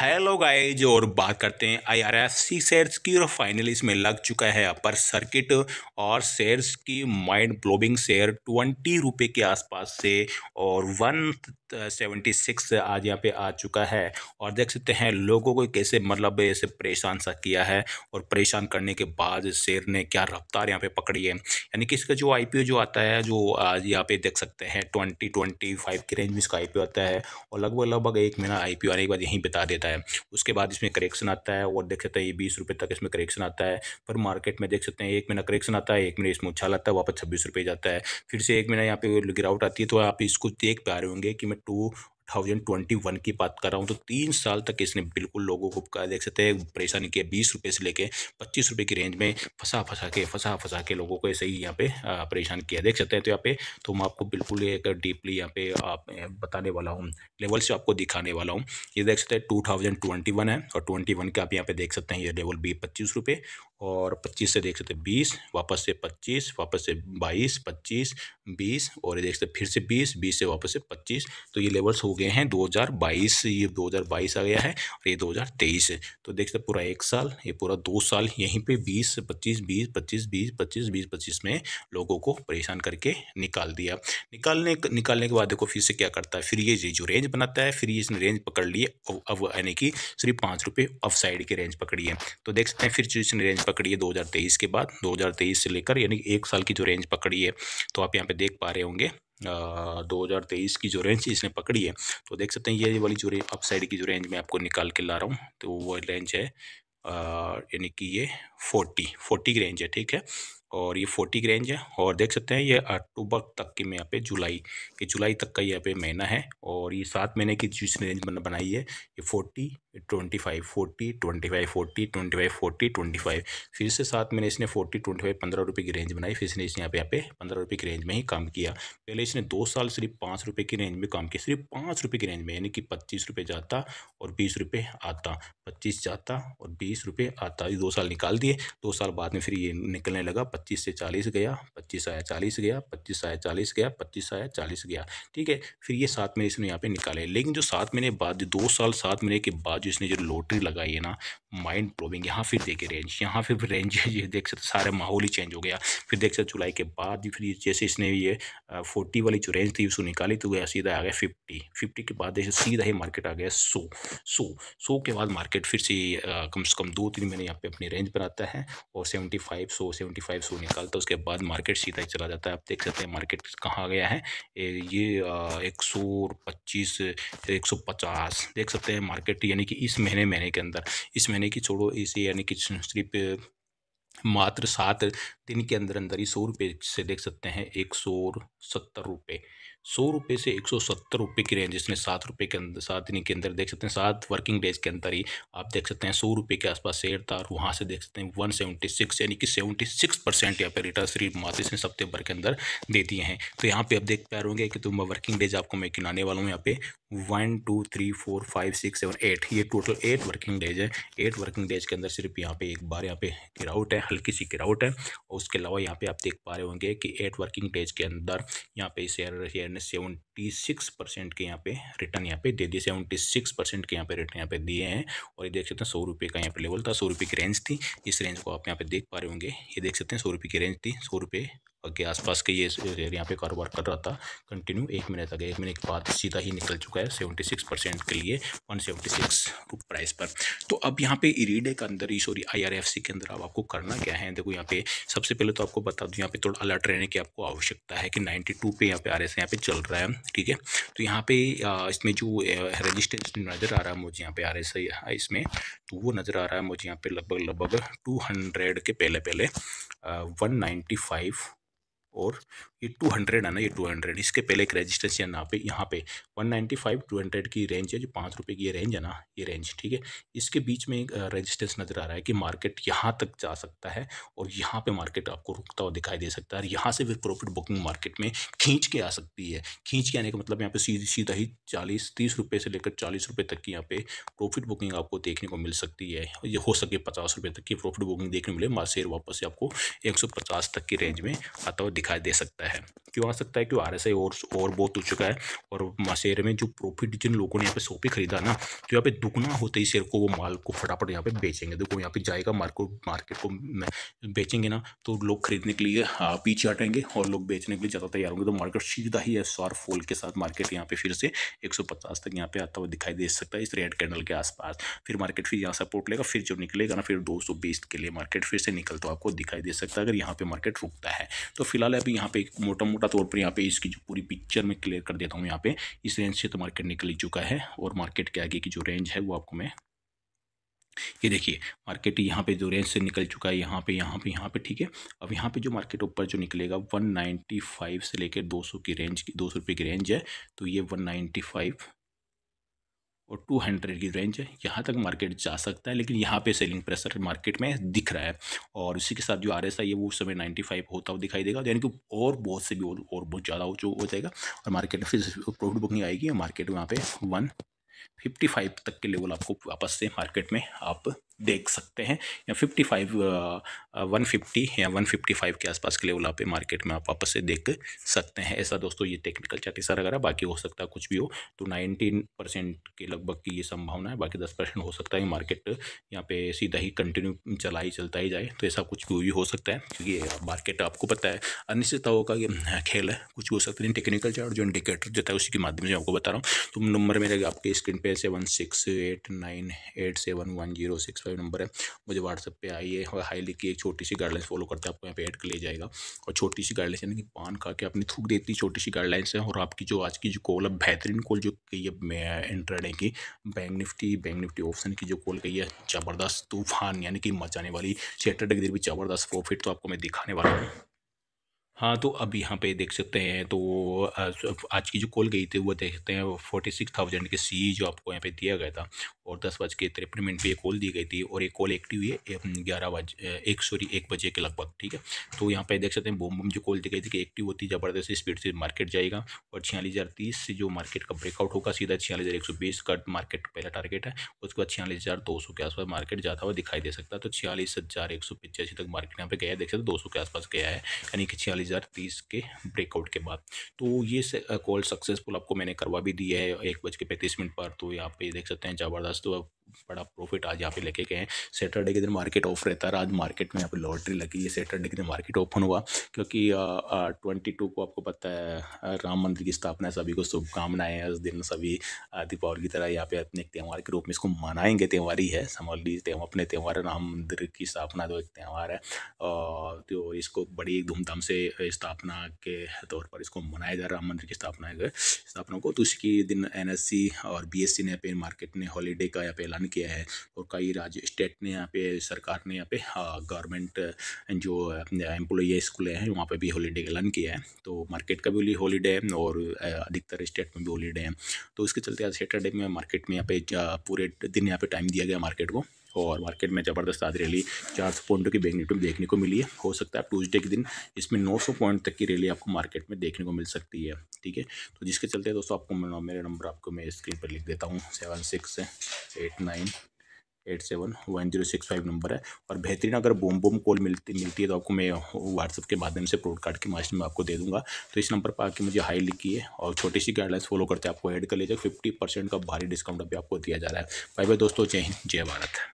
hello guys और बात करते हैं सी शेयर्स की और फाइनली इसमें लग चुका है अपर सर्किट और शेयर्स की माइंड ब्लोबिंग शेयर ट्वेंटी रुपये के आसपास से और वन सेवेंटी सिक्स आज यहाँ पे आ चुका है और देख सकते हैं लोगों को कैसे मतलब ऐसे परेशान सा किया है और परेशान करने के बाद शेयर ने क्या रफ्तार यहाँ पे पकड़ी है यानी कि इसका जो आई जो आता है जो आज यहाँ पे देख सकते हैं ट्वेंटी ट्वेंटी फाइव के रेंज में इसका आई आता है और लगभग लगभग एक महीना आई आने के बाद यहीं बता देता देता है उसके बाद इसमें करेक्शन आता है और देख सकते हैं ये बीस रुपये तक इसमें करेक्शन आता है पर मार्केट में देख सकते हैं एक महीना करेक्शन आता है एक महीने इसमें उछाल आता है वापस छब्बीस रुपये जाता है फिर से एक महीना यहाँ पे गिरावट आती है तो आप इसको देख पा रहे होंगे कि मैं टू 2021 की बात कर रहा हूँ तो तीन साल तक इसने बिल्कुल लोगों को देख सकते हैं परेशानी किया बीस रुपये से लेके पच्चीस रुपये की रेंज में फंसा फंसा के फंसा फंसा के लोगों को ऐसे ही यहाँ पे परेशान किया देख सकते हैं तो यहाँ पे तो मैं आपको बिल्कुल एक डीपली यहाँ पे आप बताने वाला हूँ लेवल से आपको दिखाने वाला हूँ ये देख सकते हैं टू थाउजेंड ट्वेंटी वन है और ट्वेंटी वन के आप यहाँ पे देख सकते हैं ये लेवल बी पच्चीस और पच्चीस से देख सकते हैं बीस वापस से पच्चीस वापस से बाईस पच्चीस बीस और ये देख सकते फिर से बीस बीस से वापस से पच्चीस तो ये लेवल्स हो गए हैं 2022 ये 2022 आ गया है और ये 2023 तो देख सकते पूरा एक साल ये पूरा दो साल यहीं पे 20 25 20 25 20 25 20 25 में लोगों को परेशान करके निकाल दिया निकालने निकालने के बाद देखो फिर से क्या करता है फिर ये जो रेंज बनाता है फिर ये इसने रेंज पकड़ ली अब यानी कि सिर्फ पाँच रुपये ऑफ साइड की रेंज पकड़ी है तो देख सकते हैं फिर जो इसने रेंज पकड़ी है दो के बाद दो से लेकर यानी एक साल की जो रेंज पकड़ी है तो आप यहाँ पे देख पा रहे होंगे दो हज़ार तेईस की जो रेंज इसने पकड़ी है तो देख सकते हैं ये वाली जो रेंज अपसाइड की जो रेंज मैं आपको निकाल के ला रहा हूँ तो वो रेंज है यानी कि ये फोर्टी फोर्टी की रेंज है ठीक है और ये फोर्टी की रेंज है और देख सकते हैं ये अक्टूबर तक की मैं यहाँ पे जुलाई के जुलाई तक का यहाँ पे महीना है और ये सात महीने की जिस रेंज बनाई है ये forty twenty five forty twenty five forty twenty five forty twenty five फिर से साथ मैंने इसने फोर्टी ट्वेंटी फाइव पंद्रह रुपये की रेंज बनाई फिर इसने इसने यहाँ पे यहाँ पे पंद्रह रुपये की रेंज में ही काम किया पहले इसने दो साल सिर्फ पाँच रुपये की रेंज में काम किया सिर्फ पाँच रुपये की रेंज में यानी कि पच्चीस रुपये जाता और बीस रुपये आता पच्चीस जाता और बीस रुपये आता ये दो साल निकाल दिए दो साल बाद में फिर ये निकलने लगा पच्चीस से चालीस गया पच्चीस आया चालीस गया पच्चीस आया चालीस गया पच्चीस आया चालीस गया ठीक है फिर ये सात महीने इसने यहाँ पे निकाले लेकिन जो सात महीने बाद दो साल सात महीने के बाद जिसने जो लोटरी लगाई है ना माइंड ब्लोइंग यहाँ फिर देखे रेंज यहाँ फिर रेंज ये देख सकते सारा माहौल ही चेंज हो गया फिर देख सकते जुलाई के बाद फिर जैसे इसने ये फोर्टी वाली जो रेंज थी उसको निकाली तो गया सीधा आ गया फिफ्टी फिफ्टी के बाद जैसे सीधा ही मार्केट आ गया सो सो सौ के बाद मार्केट फिर से कम से कम दो तीन महीने यहाँ पे अपनी रेंज पर आता है और सेवेंटी फाइव सो सेवेंटी फाइव सो निकालता है उसके बाद मार्केट सीधा ही चला जाता है आप देख सकते हैं मार्केट कहाँ गया है ये एक सौ पच्चीस एक सौ पचास देख सकते हैं मार्केट यानी कि इस महीने महीने के अंदर इस महीने यानी कि छोड़ो इसे यानी कि सिर्फ मात्र सात दिन के अंदर अंदर ही सौ रुपये से देख सकते हैं एक सौ सत्तर रुपये सौ रुपये से एक सौ सत्तर रुपये की रेंज जिसने सात रुपये के अंदर सात दिन के अंदर देख सकते हैं सात वर्किंग डेज के अंदर ही आप देख सकते हैं सौ रुपये के आसपास शेयर था और वहाँ से देख सकते हैं वन सेवेंटी सिक्स यानी कि सेवेंटी सिक्स परसेंट यहाँ पर रिटर्न श्री माचिस ने सप्ते भर के अंदर दे दिए हैं तो यहाँ पर आप देख पा रहे होंगे कि तो वर्किंग डेज आपको मैं गिनाने वाला हूँ यहाँ पे one two three four five six seven eight ये टोटल एट वर्किंग डेज है एट वर्किंग डेज के अंदर सिर्फ यहाँ पे एक बार यहाँ पे गिरावट है हल्की सी गिरावट है उसके अलावा यहाँ पे आप देख पा रहे होंगे कि एट वर्किंग डेज के अंदर यहाँ पे शेयर शेयर ने सेवेंटी सिक्स परसेंट के यहाँ पे रिटर्न यहाँ पे दे दिए सेवेंटी सिक्स परसेंट के यहाँ पे रिटर्न यहाँ पे दिए हैं और ये देख सकते हैं सौ रुपये का यहाँ पे लेवल था सौ रुपये की रेंज थी इस रेंज को आप यहाँ पे देख पा रहे होंगे ये देख सकते हैं सौ रुपये की रेंज थी सौ रुपये के आसपास के ये शेयर यहाँ पे कारोबार कर रहा था कंटिन्यू एक महीने तक एक महीने के बाद सीधा ही निकल चुका है सेवेंटी सिक्स परसेंट के लिए वन सेवेंटी सिक्स प्राइस पर तो अब यहाँ पे इरीडे के अंदर ही सॉरी आईआरएफसी के अंदर अब आपको करना क्या है देखो यहाँ पे सबसे पहले तो आपको बता दूँ यहाँ पे थोड़ा अलर्ट रहने की आपको आवश्यकता है कि नाइन्टी टू पे यहाँ पे आर एस यहाँ पे चल रहा है ठीक है तो यहाँ पे इसमें जो रजिस्टेंस नज़र आ रहा है मुझे यहाँ पे आर एस इसमें तो वो नज़र आ रहा है मुझे यहाँ पे लगभग लगभग टू हंड्रेड के पहले पहले वन नाइन्टी फाइव और ये टू हंड्रेड है ना ये टू हंड्रेड इसके पहले एक रजिस्ट्रेशन ना पे यहाँ पे one ninety five two hundred की रेंज है जो पाँच रुपये की ये रेंज है ना ये रेंज ठीक है इसके बीच में एक रेजिस्टेंस नज़र आ रहा है कि मार्केट यहाँ तक जा सकता है और यहाँ पे मार्केट आपको रुकता हुआ दिखाई दे सकता है और यहाँ से फिर प्रॉफिट बुकिंग मार्केट में खींच के आ सकती है खींच के आने का मतलब यहाँ पे सीधी सीधा ही चालीस तीस रुपये से लेकर चालीस रुपये तक की यहाँ पर प्रॉफिट बुकिंग आपको देखने को मिल सकती है ये हो सके पचास रुपये तक की प्रॉफिट बुकिंग देखने को मिले शेयर वापस से आपको एक सौ पचास तक की रेंज में आता हुआ दिखाई दे सकता है क्यों आ सकता है क्यों आर एस आई और बहुत हो चुका है और शेयर में जो प्रॉफिट जिन लोगों ने यहाँ पे सोपी खरीदा ना तो यहाँ पे दुगना होते ही शेयर को वो माल को फटाफट यहाँ पे बेचेंगे देखो यहाँ पे जाएगा मार्केट मार्केट को बेचेंगे ना तो लोग खरीदने के लिए पीछे हटेंगे और लोग बेचने के लिए ज़्यादा तैयार होंगे तो मार्केट सीधा ही है सार फोल के साथ मार्केट यहाँ पे फिर से एक सौ पचास तक यहाँ पे आता हुआ दिखाई दे सकता है इस रेड कैंडल के आसपास फिर मार्केट फिर यहाँ सपोर्ट लेगा फिर जब निकलेगा ना फिर दो सौ बीस के लिए मार्केट फिर से निकलता तो आपको दिखाई दे सकता है अगर यहाँ पे मार्केट रुकता है तो फिलहाल वाला है भी यहाँ पे एक मोटा मोटा तौर पर यहाँ पे इसकी जो पूरी पिक्चर में क्लियर कर देता हूँ यहाँ पे इस रेंज से तो मार्केट निकल ही चुका है और मार्केट के आगे की जो रेंज है वो आपको मैं ये देखिए मार्केट यहाँ पे जो रेंज से निकल चुका है यहाँ पे यहाँ पे यहाँ पे ठीक है अब यहाँ पे जो मार्केट ऊपर जो निकलेगा 195 से लेकर 200 की रेंज की दो सौ की रेंज है तो ये 195 और 200 की रेंज है यहाँ तक मार्केट जा सकता है लेकिन यहाँ पे सेलिंग प्रेशर मार्केट में दिख रहा है और इसी के साथ जो आर एस आई है वो उस समय 95 होता हुआ दिखाई देगा यानी कि और बहुत से भी और, और बहुत ज़्यादा हो जाएगा और मार्केट में फिर प्रॉफिट बुकिंग आएगी और मार्केट वहाँ पर वन फिफ्टी फाइव तक के लेवल आपको वापस से मार्केट में आप देख सकते हैं या 55 फिफ्टी या 155 के आसपास के लेवल आप मार्केट में आप वापस से देख सकते हैं ऐसा दोस्तों ये टेक्निकल चार्ट अगर है बाकी हो सकता है कुछ भी हो तो 19 परसेंट के लगभग की ये संभावना है बाकी 10 परसेंट हो सकता है मार्केट यहाँ पे सीधा ही कंटिन्यू चला ही चलता ही जाए तो ऐसा कुछ भी हो सकता है क्योंकि मार्केट आपको पता है अनिश्चितताओं का खेल है कुछ हो सकता है टेक्निकल चार्ट जो इंडिकेटर जो है उसी के माध्यम से आपको बता रहा हूँ तो नंबर मेरे आपके स्क्रीन पे seven six eight nine eight seven one zero six इसका जो नंबर है मुझे व्हाट्सअप पे आइए और हाई लिख के एक छोटी सी गाइडलाइंस फॉलो करते हैं आपको यहाँ पे ऐड कर ले जाएगा और छोटी सी गाइडलाइंस यानी कि पान खा के अपनी थूक देती छोटी सी गाइडलाइंस है और आपकी जो आज की जो कॉल है बेहतरीन कॉल जो कही है एंट्रेड है कि bank Nifty bank Nifty option की जो कॉल कही है ज़बरदस्त तूफान यानी कि मचाने वाली सैटरडे डिग्री भी ज़बरदस्त प्रॉफिट तो आपको मैं दिखाने वाला हूँ हाँ तो अब यहाँ पे देख सकते हैं तो आज की जो कॉल गई थी वो देख सकते हैं फोर्टी सिक्स थाउजेंड के सी जो आपको यहाँ पे दिया गया था और दस बज के तिरपन मिनट पर ये कॉल दी गई थी और ये कॉल एक्टिव हुई है ग्यारह बज एक सॉरी एक बजे के लगभग ठीक है तो यहाँ पे देख सकते हैं बोम बम जो कॉल दी गई थी कि एक्टिव होती है ज़बरदस्त स्पीड से मार्केट जाएगा और छियालीस हज़ार तीस से जो मार्केट का ब्रेकआउट होगा सीधा छियालीस हज़ार एक सौ बीस का मार्केट पहला टारगेट है उसके बाद छियालीस हज़ार दो सौ के आसपास मार्केट जाता हुआ दिखाई दे सकता है तो छियालीस हज़ार एक सौ पचासी तक मार्केट यहाँ पे गया देख सकते दो सौ के आसपास गया है यानी कि छियालीस हज़ार तीस के ब्रेकआउट के बाद तो ये कॉल सक्सेसफुल आपको मैंने करवा भी दी है एक बज के पैंतीस मिनट पर तो यहाँ पे देख सकते हैं ज़बरदस्त पचास तो बड़ा प्रॉफिट आज यहाँ पे लेके गए हैं सैटरडे के दिन मार्केट ऑफ रहता है आज मार्केट में यहाँ पे लॉटरी लगी है सैटरडे के दिन मार्केट ओपन हुआ क्योंकि ट्वेंटी टू को आपको पता है राम मंदिर की स्थापना है सभी को शुभकामनाएं उस दिन सभी दीपावली की तरह यहाँ पे अपने एक त्यौहार के रूप में इसको मनाएंगे त्यौहार ही है समझ लीजिए अपने त्यौहार राम मंदिर की स्थापना तो एक त्यौहार है और तो इसको बड़ी धूमधाम से स्थापना के तौर पर इसको मनाया जा रहा राम मंदिर की स्थापना स्थापना को तो उसी दिन एन और बी ने अपने मार्केट ने हॉलीडे वादे का यहाँ पे ऐलान किया है और कई राज्य स्टेट ने यहाँ पे सरकार ने यहाँ पे हाँ, गवर्नमेंट जो एम्प्लॉय स्कूल हैं वहाँ पे भी हॉलीडे का ऐलान किया है तो मार्केट का भी हॉलीडे है और अधिकतर स्टेट में भी हॉलीडे है तो इसके चलते आज सैटरडे में मार्केट में यहाँ पे पूरे दिन यहाँ पे टाइम दिया गया मार्केट को और मार्केट में ज़बरदस्त आज रैली चार सौ पॉइंटों की बैंक निफ्टी में देखने को मिली है हो सकता है ट्यूजडे के दिन इसमें नौ सौ पॉइंट तक की रैली आपको मार्केट में देखने को मिल सकती है ठीक है तो जिसके चलते दोस्तों आपको मेरे नंबर आपको मैं स्क्रीन पर लिख देता हूँ seven six eight nine eight seven one zero six five number है और बेहतरीन अगर बोम बोम कॉल मिलती मिलती है तो आपको मैं व्हाट्सअप के माध्यम से कार्ड के माध्यम में आपको दे दूंगा तो इस नंबर पर आके मुझे हाई लिखिए और छोटी सी गाइडलाइंस फॉलो करते हैं आपको ऐड कर लीजिए फिफ्टी परसेंट का भारी डिस्काउंट अभी आपको दिया जा रहा है बाय बाय दोस्तों जय हिंद जय भारत